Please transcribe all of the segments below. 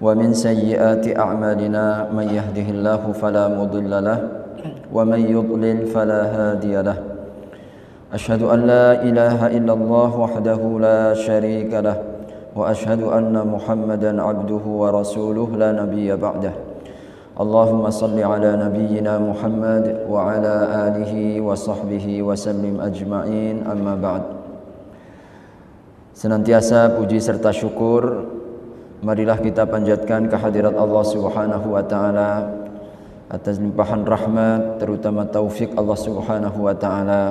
ومن سيئات أعمالنا من يهده الله فلا مضل له ومن يضلل فلا هادي له أشهد أن لا إله إلا الله وحده لا شريك له وأشهد أن محمدا عبده ورسوله لا نبي بعده اللهم صل على نبينا محمد وعلى آله وصحبه وسلم أجمعين أما بعد Senantiasa puji serta syukur Marilah kita panjatkan kehadirat Allah Subhanahu wa taala atas limpahan rahmat terutama taufik Allah Subhanahu wa taala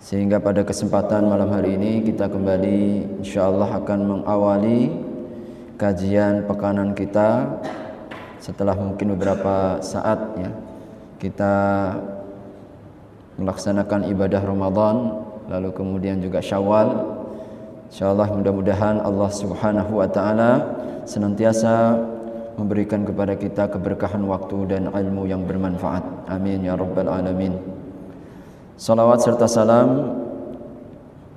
sehingga pada kesempatan malam hari ini kita kembali insyaallah akan mengawali kajian pekanan kita setelah mungkin beberapa saat ya kita melaksanakan ibadah Ramadan lalu kemudian juga Syawal Insyaallah mudah-mudahan Allah Subhanahu wa taala senantiasa memberikan kepada kita keberkahan waktu dan ilmu yang bermanfaat. Amin ya rabbal alamin. Salawat serta salam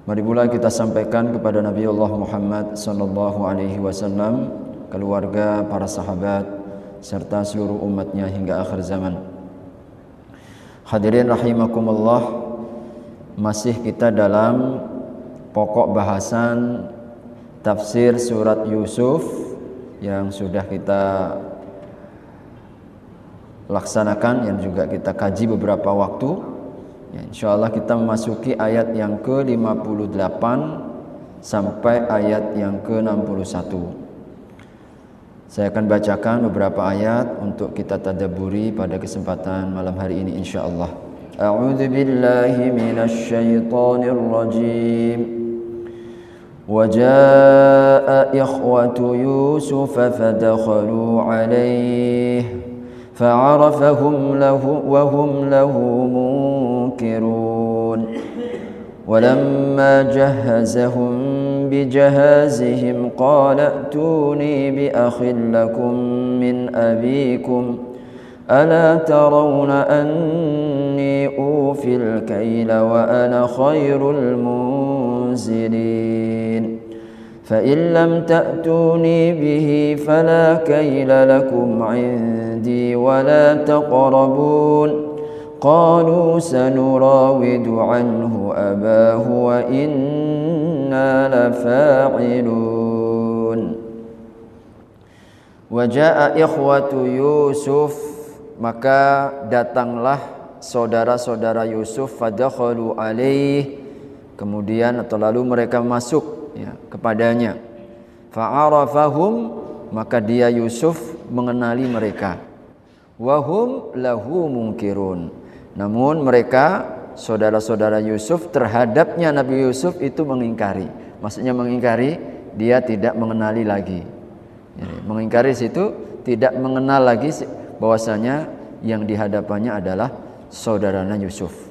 mari pula kita sampaikan kepada Nabi Allah Muhammad sallallahu alaihi wasallam, keluarga, para sahabat serta seluruh umatnya hingga akhir zaman. Hadirin rahimakumullah, masih kita dalam pokok bahasan tafsir surat Yusuf yang sudah kita laksanakan yang juga kita kaji beberapa waktu ya, insya Allah kita memasuki ayat yang ke-58 sampai ayat yang ke-61 saya akan bacakan beberapa ayat untuk kita tadaburi pada kesempatan malam hari ini insyaallah. A'udzu billahi minasy rajim. وجاء إخوة يوسف فدخلوا عليه فعرفهم له وهم له منكرون ولما جهزهم بجهازهم قال ائتوني بأخ لكم من أبيكم ألا ترون أني أوفي الكيل وأنا خير المنكرين منزلين فإن لم تأتوني به فلا كيل لكم عندي ولا تقربون قالوا سنراود عنه أباه وإنا لفاعلون وجاء إخوة يوسف maka datanglah saudara-saudara Yusuf fadakhalu alaih kemudian atau lalu mereka masuk ya, kepadanya fa'arafahum maka dia Yusuf mengenali mereka wahum lahu mungkirun namun mereka saudara-saudara Yusuf terhadapnya Nabi Yusuf itu mengingkari maksudnya mengingkari dia tidak mengenali lagi Jadi, ya, mengingkari situ tidak mengenal lagi bahwasanya yang dihadapannya adalah saudaranya Yusuf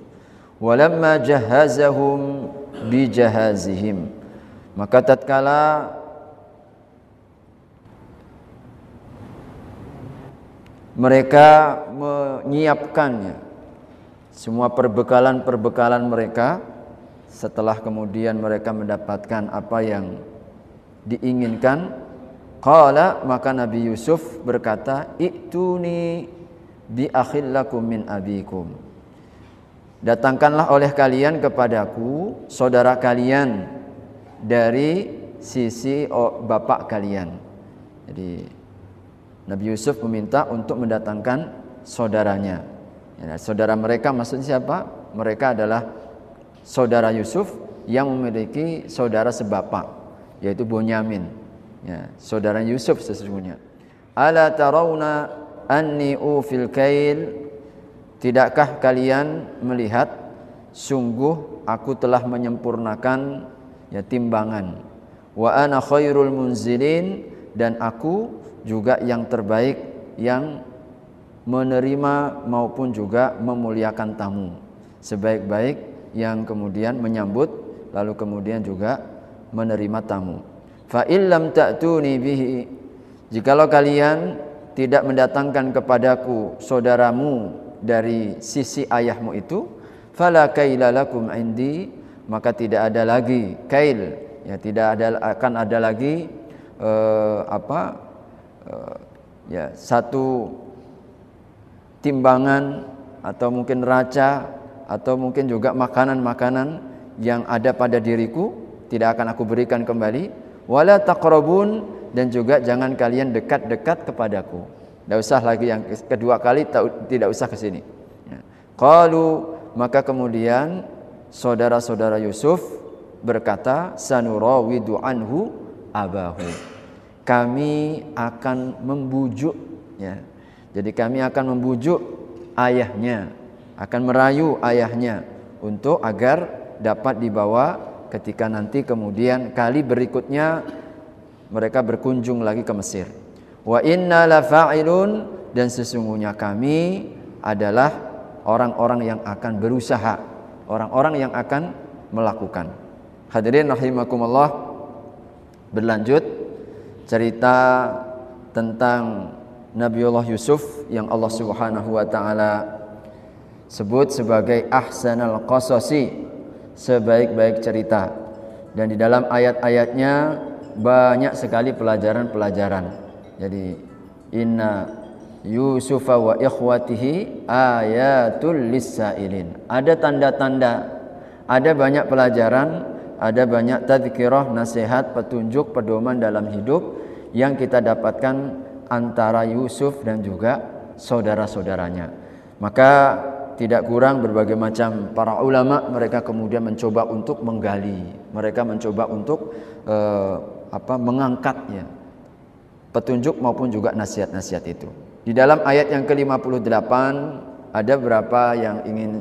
walamma jahazahum bi jahazihim maka tatkala mereka menyiapkannya semua perbekalan-perbekalan mereka setelah kemudian mereka mendapatkan apa yang diinginkan qala maka Nabi Yusuf berkata ituni bi akhillakum min abikum Datangkanlah oleh kalian kepadaku saudara kalian dari sisi bapak kalian. Jadi Nabi Yusuf meminta untuk mendatangkan saudaranya. Ya, saudara mereka maksudnya siapa? Mereka adalah saudara Yusuf yang memiliki saudara sebapak yaitu Bonyamin. Ya, saudara Yusuf sesungguhnya. Ala tarawna anni ufil kail Tidakkah kalian melihat sungguh aku telah menyempurnakan ya timbangan wa ana khairul munzilin dan aku juga yang terbaik yang menerima maupun juga memuliakan tamu sebaik-baik yang kemudian menyambut lalu kemudian juga menerima tamu fa illam ta'tuni bihi jikalau kalian tidak mendatangkan kepadaku saudaramu dari sisi ayahmu itu fala kailalakum indi maka tidak ada lagi kail ya tidak ada akan ada lagi uh, apa uh, ya satu timbangan atau mungkin raca atau mungkin juga makanan-makanan yang ada pada diriku tidak akan aku berikan kembali wala taqrabun dan juga jangan kalian dekat-dekat kepadaku tidak usah lagi yang kedua kali tidak usah ke sini. Kalau ya. maka kemudian saudara-saudara Yusuf berkata sanurawidu anhu abahu. Kami akan membujuk ya. Jadi kami akan membujuk ayahnya, akan merayu ayahnya untuk agar dapat dibawa ketika nanti kemudian kali berikutnya mereka berkunjung lagi ke Mesir. Wa inna la dan sesungguhnya kami adalah orang-orang yang akan berusaha, orang-orang yang akan melakukan. Hadirin rahimakumullah. Berlanjut cerita tentang Nabiullah Yusuf yang Allah Subhanahu wa taala sebut sebagai ahsanal qasasi, sebaik-baik cerita. Dan di dalam ayat-ayatnya banyak sekali pelajaran-pelajaran. Jadi inna Yusufa wa ikhwatihi ayatul lisailin. Ada tanda-tanda, ada banyak pelajaran, ada banyak tadzkirah, nasihat, petunjuk, pedoman dalam hidup yang kita dapatkan antara Yusuf dan juga saudara-saudaranya. Maka tidak kurang berbagai macam para ulama mereka kemudian mencoba untuk menggali, mereka mencoba untuk uh, apa mengangkatnya petunjuk maupun juga nasihat-nasihat itu. Di dalam ayat yang ke-58 ada berapa yang ingin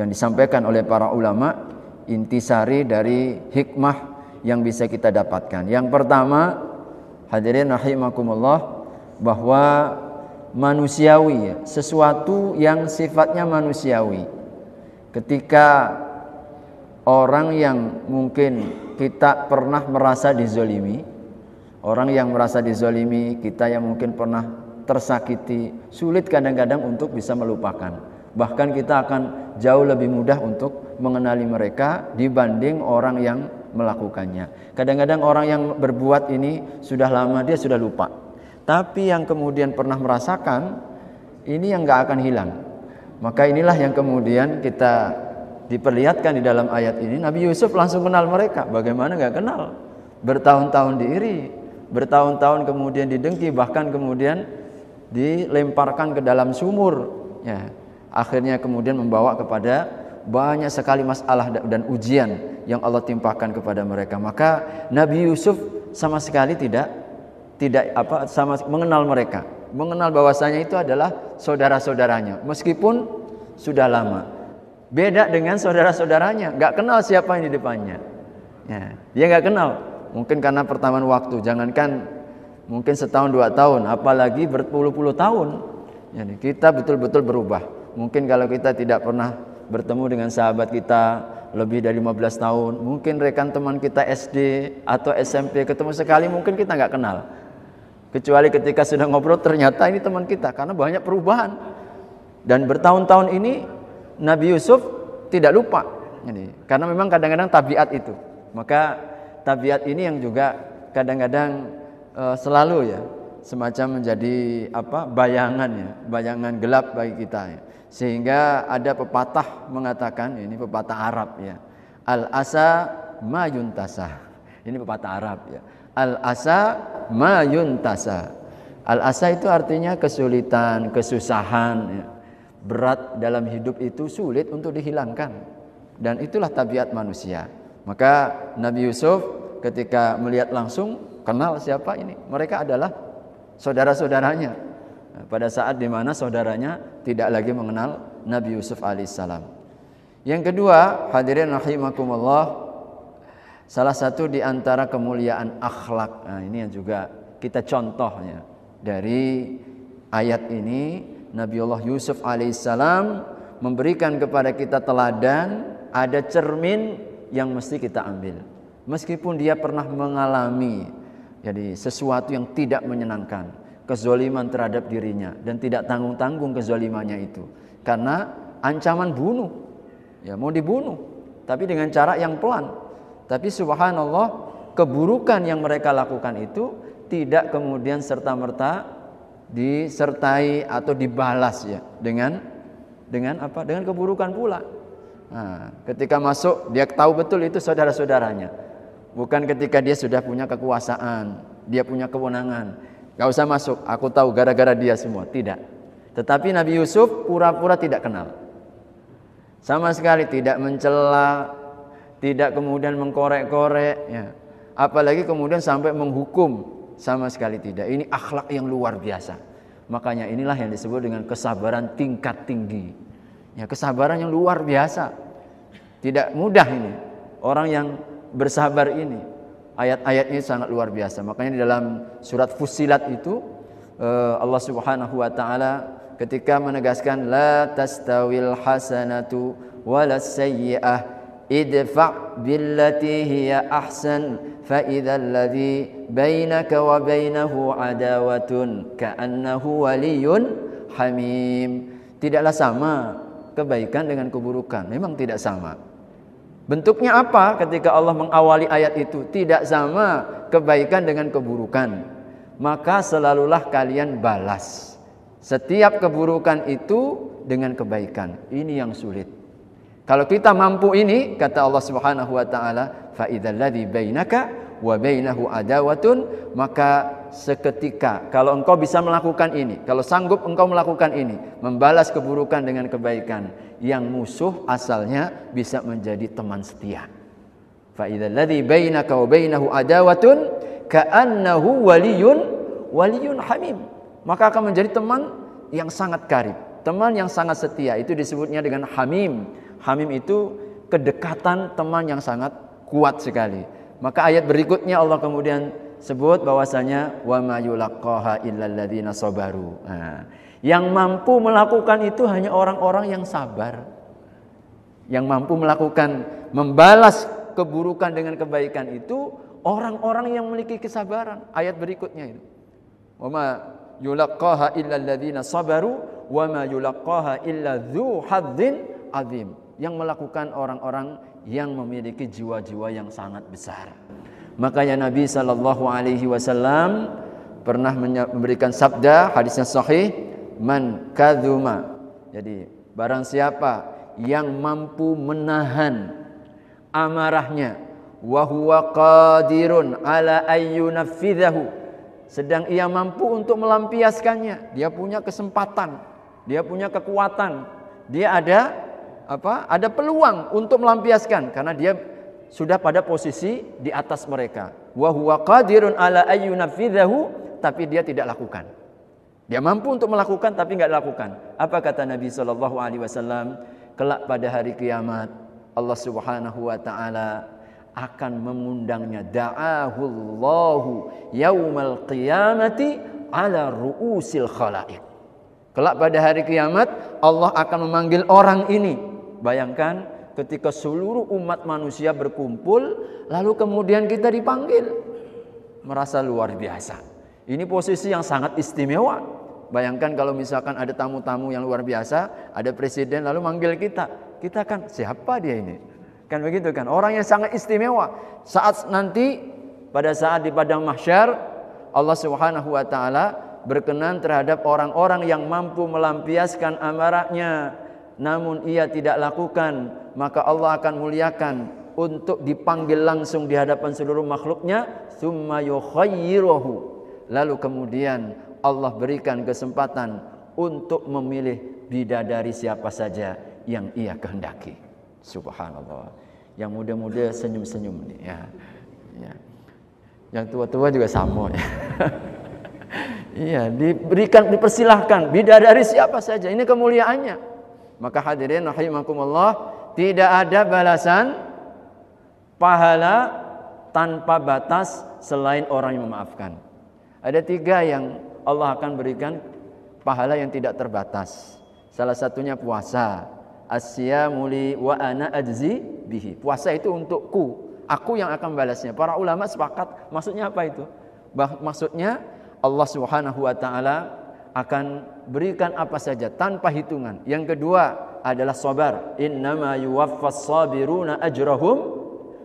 yang disampaikan oleh para ulama intisari dari hikmah yang bisa kita dapatkan. Yang pertama, hadirin rahimakumullah bahwa manusiawi sesuatu yang sifatnya manusiawi. Ketika orang yang mungkin kita pernah merasa dizolimi Orang yang merasa dizolimi, kita yang mungkin pernah tersakiti, sulit kadang-kadang untuk bisa melupakan. Bahkan kita akan jauh lebih mudah untuk mengenali mereka dibanding orang yang melakukannya. Kadang-kadang orang yang berbuat ini sudah lama dia sudah lupa. Tapi yang kemudian pernah merasakan ini yang gak akan hilang. Maka inilah yang kemudian kita diperlihatkan di dalam ayat ini Nabi Yusuf langsung kenal mereka. Bagaimana gak kenal? Bertahun-tahun diiri, bertahun-tahun kemudian didengki bahkan kemudian dilemparkan ke dalam sumur ya akhirnya kemudian membawa kepada banyak sekali masalah dan ujian yang Allah timpahkan kepada mereka maka Nabi Yusuf sama sekali tidak tidak apa sama mengenal mereka mengenal bahwasanya itu adalah saudara-saudaranya meskipun sudah lama beda dengan saudara-saudaranya nggak kenal siapa yang di depannya ya, dia nggak kenal Mungkin karena pertambahan waktu, jangankan mungkin setahun dua tahun, apalagi berpuluh-puluh tahun. Yani kita betul-betul berubah. Mungkin kalau kita tidak pernah bertemu dengan sahabat kita lebih dari 15 tahun, mungkin rekan teman kita SD atau SMP ketemu sekali mungkin kita nggak kenal. Kecuali ketika sudah ngobrol ternyata ini teman kita karena banyak perubahan. Dan bertahun-tahun ini Nabi Yusuf tidak lupa. Ini karena memang kadang-kadang tabiat itu. Maka tabiat ini yang juga kadang-kadang e, selalu ya semacam menjadi apa bayangan ya, bayangan gelap bagi kita ya. Sehingga ada pepatah mengatakan ini pepatah Arab ya. Al asa mayuntasa. Ini pepatah Arab ya. Al asa mayuntasa. Al asa itu artinya kesulitan, kesusahan ya. Berat dalam hidup itu sulit untuk dihilangkan. Dan itulah tabiat manusia. Maka Nabi Yusuf ketika melihat langsung kenal siapa ini. Mereka adalah saudara-saudaranya. pada saat dimana saudaranya tidak lagi mengenal Nabi Yusuf alaihissalam. Yang kedua, hadirin rahimakumullah, salah satu di antara kemuliaan akhlak. Nah, ini yang juga kita contohnya dari ayat ini Nabi Allah Yusuf alaihissalam memberikan kepada kita teladan ada cermin yang mesti kita ambil. Meskipun dia pernah mengalami jadi sesuatu yang tidak menyenangkan, kezoliman terhadap dirinya dan tidak tanggung-tanggung kezolimannya itu. Karena ancaman bunuh. Ya, mau dibunuh, tapi dengan cara yang pelan. Tapi subhanallah, keburukan yang mereka lakukan itu tidak kemudian serta-merta disertai atau dibalas ya dengan dengan apa? Dengan keburukan pula. Nah, ketika masuk dia tahu betul itu saudara-saudaranya. Bukan ketika dia sudah punya kekuasaan, dia punya kewenangan. Gak usah masuk, aku tahu gara-gara dia semua. Tidak. Tetapi Nabi Yusuf pura-pura tidak kenal. Sama sekali tidak mencela, tidak kemudian mengkorek-korek. Ya. Apalagi kemudian sampai menghukum. Sama sekali tidak. Ini akhlak yang luar biasa. Makanya inilah yang disebut dengan kesabaran tingkat tinggi. Ya, kesabaran yang luar biasa. Tidak mudah ini. Orang yang bersabar ini. Ayat-ayatnya sangat luar biasa. Makanya di dalam surat Fusilat itu eh, Allah Subhanahu wa taala ketika menegaskan la tastawil hasanatu walas sayyi'ah idfa' billati hiya ahsan fa idzal ladzi bainaka wa bainahu adawatun ka'annahu waliyyun hamim tidaklah sama kebaikan dengan keburukan memang tidak sama Bentuknya apa ketika Allah mengawali ayat itu? Tidak sama kebaikan dengan keburukan. Maka selalulah kalian balas. Setiap keburukan itu dengan kebaikan. Ini yang sulit. Kalau kita mampu ini, kata Allah Subhanahu wa taala, fa bainaka wa bainahu adawatun, maka seketika. Kalau engkau bisa melakukan ini, kalau sanggup engkau melakukan ini, membalas keburukan dengan kebaikan. Yang musuh asalnya bisa menjadi teman setia. Fa idzalladzi bainaka wa bainahu adawatun ka'annahu waliyun waliyun hamim. Maka akan menjadi teman yang sangat karib, teman yang sangat setia. Itu disebutnya dengan hamim. Hamim itu kedekatan teman yang sangat kuat sekali. Maka ayat berikutnya Allah kemudian sebut bahwasanya wa mayulakoha illalladina sobaru. Nah, yang mampu melakukan itu hanya orang-orang yang sabar. Yang mampu melakukan membalas keburukan dengan kebaikan itu orang-orang yang memiliki kesabaran. Ayat berikutnya itu. Wa ma yulaqqaha illalladzina sabaru wa ma yulaqqaha illa Yang melakukan orang-orang yang memiliki jiwa-jiwa yang sangat besar. Makanya Nabi sallallahu alaihi wasallam pernah memberikan sabda hadisnya sahih man kadzuma. Jadi barang siapa yang mampu menahan amarahnya wa huwa qadirun ala ayyunaffidhahu sedang ia mampu untuk melampiaskannya dia punya kesempatan dia punya kekuatan dia ada apa ada peluang untuk melampiaskan karena dia sudah pada posisi di atas mereka. Wa huwa qadirun ala ayyunafidhahu tapi dia tidak lakukan. Dia mampu untuk melakukan tapi nggak lakukan. Apa kata Nabi sallallahu alaihi wasallam? Kelak pada hari kiamat Allah Subhanahu wa taala akan mengundangnya da'ahullahu yaumal qiyamati ala ru'usil khalaik. Kelak pada hari kiamat Allah akan memanggil orang ini. Bayangkan ketika seluruh umat manusia berkumpul lalu kemudian kita dipanggil merasa luar biasa. Ini posisi yang sangat istimewa. Bayangkan kalau misalkan ada tamu-tamu yang luar biasa, ada presiden lalu manggil kita. Kita kan siapa dia ini? Kan begitu kan? Orang yang sangat istimewa. Saat nanti pada saat di padang mahsyar Allah Subhanahu wa taala berkenan terhadap orang-orang yang mampu melampiaskan amarahnya namun ia tidak lakukan maka Allah akan muliakan untuk dipanggil langsung di hadapan seluruh makhluknya summa yukhayyiruhu lalu kemudian Allah berikan kesempatan untuk memilih bidadari siapa saja yang ia kehendaki subhanallah yang muda-muda senyum-senyum nih ya. ya yang tua-tua juga sama ya Iya, diberikan, dipersilahkan bidadari siapa saja. Ini kemuliaannya. Maka hadirin rahimakumullah, tidak ada balasan pahala tanpa batas selain orang yang memaafkan. Ada tiga yang Allah akan berikan pahala yang tidak terbatas. Salah satunya puasa. Asya muli wa ana ajzi bihi. Puasa itu untukku. Aku yang akan balasnya. Para ulama sepakat. Maksudnya apa itu? Bah, maksudnya Allah Subhanahu wa taala akan berikan apa saja tanpa hitungan. Yang kedua adalah sabar. Innama yuwaffas sabiruna ajrahum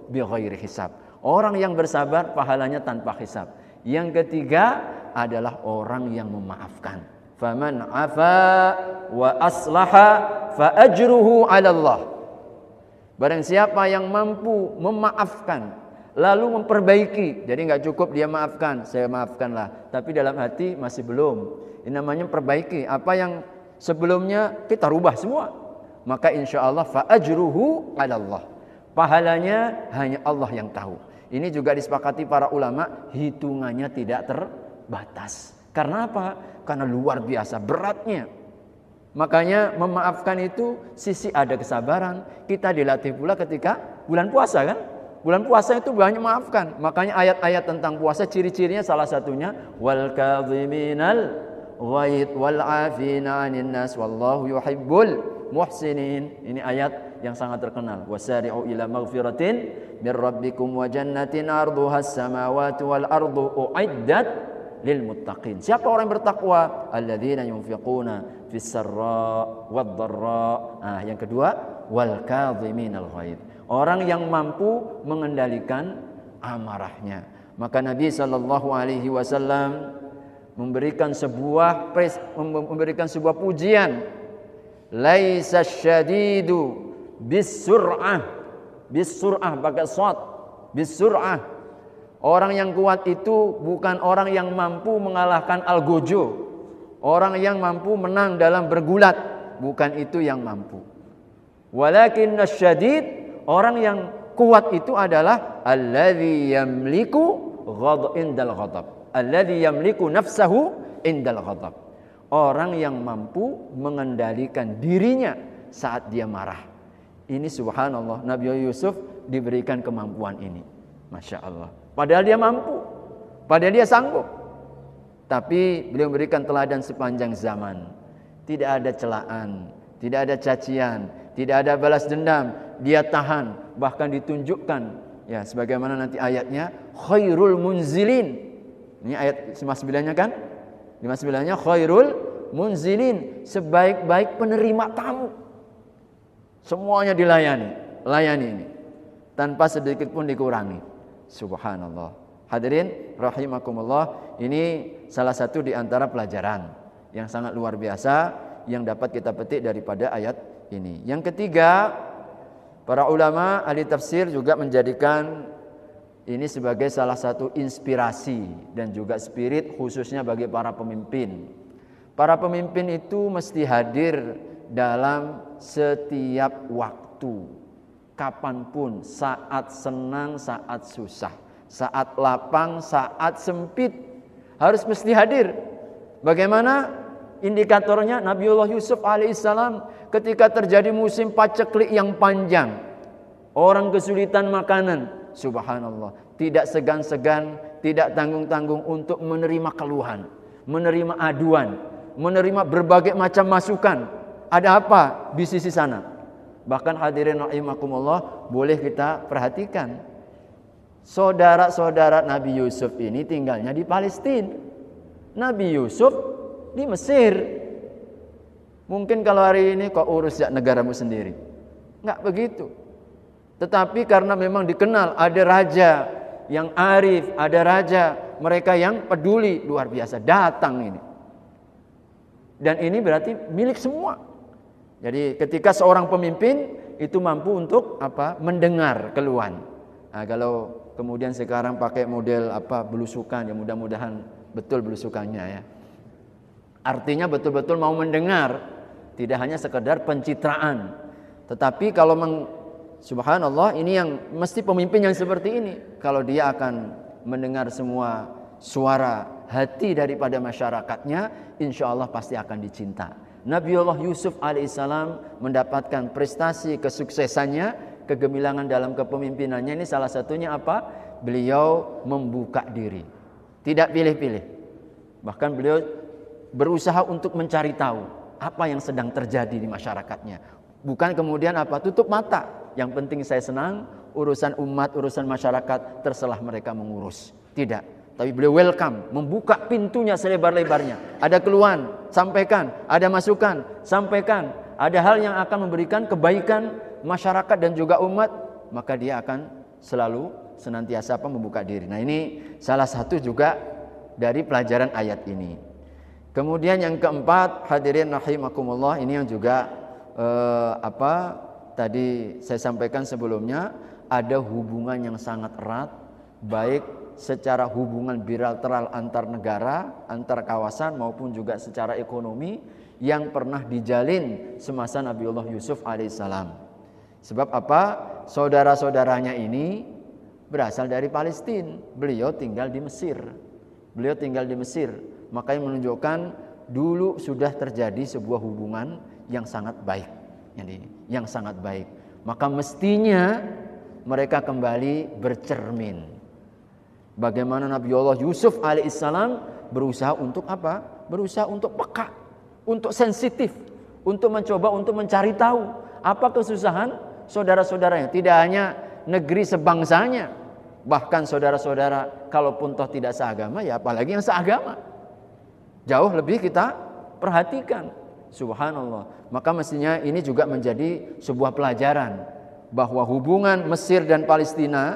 bighairi hisab. Orang yang bersabar pahalanya tanpa hisab. Yang ketiga adalah orang yang memaafkan. Faman afa wa aslaha fa ajruhu 'ala Allah. Barang siapa yang mampu memaafkan lalu memperbaiki. Jadi nggak cukup dia maafkan, saya maafkanlah, tapi dalam hati masih belum. Ini namanya perbaiki. Apa yang sebelumnya kita rubah semua. Maka insya Allah faajruhu Allah. Pahalanya hanya Allah yang tahu. Ini juga disepakati para ulama, hitungannya tidak terbatas. Karena apa? Karena luar biasa beratnya. Makanya memaafkan itu sisi ada kesabaran. Kita dilatih pula ketika bulan puasa kan? Bulan puasa itu banyak maafkan. Makanya ayat-ayat tentang puasa ciri-cirinya salah satunya wal kadhiminal ghaid wal afina 'anil nas wallahu yuhibbul muhsinin. Ini ayat yang sangat terkenal. Wasari'u ila maghfiratin mir rabbikum wa jannatin ardhuha as-samawati wal ardu u'iddat lil muttaqin. Siapa orang yang bertakwa? Alladzina yunfiquna fis sarra wad dharra. Ah, yang kedua wal kadhiminal ghaid Orang yang mampu mengendalikan amarahnya. Maka Nabi Shallallahu Alaihi Wasallam memberikan sebuah pres, memberikan sebuah pujian. Laisa syadidu bisur'ah bisur'ah pakai sot bisur'ah orang yang kuat itu bukan orang yang mampu mengalahkan algojo orang yang mampu menang dalam bergulat bukan itu yang mampu walakin syadid Orang yang kuat itu adalah alladzi yamliku ghad indal ghadab. Alladzi yamliku nafsahu indal ghadab. Orang yang mampu mengendalikan dirinya saat dia marah. Ini subhanallah Nabi Yusuf diberikan kemampuan ini. Masya Allah. Padahal dia mampu. Padahal dia sanggup. Tapi beliau memberikan teladan sepanjang zaman. Tidak ada celaan, tidak ada cacian, tidak ada balas dendam, dia tahan, bahkan ditunjukkan ya sebagaimana nanti ayatnya khairul munzilin. Ini ayat 59-nya kan? 59-nya khairul munzilin, sebaik-baik penerima tamu. Semuanya dilayani, layani ini. Tanpa sedikit pun dikurangi. Subhanallah. Hadirin rahimakumullah, ini salah satu di antara pelajaran yang sangat luar biasa yang dapat kita petik daripada ayat ini. Yang ketiga, para ulama ahli tafsir juga menjadikan ini sebagai salah satu inspirasi dan juga spirit khususnya bagi para pemimpin. Para pemimpin itu mesti hadir dalam setiap waktu, kapanpun, saat senang, saat susah, saat lapang, saat sempit, harus mesti hadir. Bagaimana? Indikatornya Nabiullah Yusuf alaihissalam ketika terjadi musim paceklik yang panjang. Orang kesulitan makanan. Subhanallah. Tidak segan-segan, tidak tanggung-tanggung untuk menerima keluhan. Menerima aduan. Menerima berbagai macam masukan. Ada apa di sisi sana? Bahkan hadirin rahimakumullah boleh kita perhatikan. Saudara-saudara Nabi Yusuf ini tinggalnya di Palestina. Nabi Yusuf di Mesir. Mungkin kalau hari ini kok urus ya negaramu sendiri. Enggak begitu. Tetapi karena memang dikenal ada raja yang arif, ada raja mereka yang peduli luar biasa datang ini. Dan ini berarti milik semua. Jadi ketika seorang pemimpin itu mampu untuk apa? mendengar keluhan. Nah, kalau kemudian sekarang pakai model apa belusukan ya mudah-mudahan betul belusukannya ya. Artinya betul-betul mau mendengar, tidak hanya sekedar pencitraan. Tetapi kalau meng, subhanallah ini yang mesti pemimpin yang seperti ini kalau dia akan mendengar semua suara hati daripada masyarakatnya, insya Allah pasti akan dicinta. Nabi Allah Yusuf alaihissalam mendapatkan prestasi kesuksesannya, kegemilangan dalam kepemimpinannya ini salah satunya apa? Beliau membuka diri, tidak pilih-pilih. Bahkan beliau berusaha untuk mencari tahu apa yang sedang terjadi di masyarakatnya. Bukan kemudian apa tutup mata. Yang penting saya senang urusan umat, urusan masyarakat terserah mereka mengurus. Tidak. Tapi beliau welcome, membuka pintunya selebar-lebarnya. Ada keluhan, sampaikan. Ada masukan, sampaikan. Ada hal yang akan memberikan kebaikan masyarakat dan juga umat, maka dia akan selalu senantiasa apa membuka diri. Nah, ini salah satu juga dari pelajaran ayat ini. Kemudian yang keempat, hadirin rahimakumullah, ini yang juga eh, apa tadi saya sampaikan sebelumnya ada hubungan yang sangat erat baik secara hubungan bilateral antar negara, antar kawasan maupun juga secara ekonomi yang pernah dijalin semasa Nabi Allah Yusuf alaihissalam. Sebab apa? Saudara-saudaranya ini berasal dari Palestina, beliau tinggal di Mesir. Beliau tinggal di Mesir, makanya menunjukkan dulu sudah terjadi sebuah hubungan yang sangat baik. Yang ini, yang sangat baik. Maka mestinya mereka kembali bercermin. Bagaimana Nabi Allah Yusuf alaihissalam berusaha untuk apa? Berusaha untuk peka, untuk sensitif, untuk mencoba untuk mencari tahu apa kesusahan saudara-saudaranya. Tidak hanya negeri sebangsanya, Bahkan saudara-saudara, kalaupun toh tidak seagama, ya apalagi yang seagama. Jauh lebih kita perhatikan. Subhanallah. Maka mestinya ini juga menjadi sebuah pelajaran bahwa hubungan Mesir dan Palestina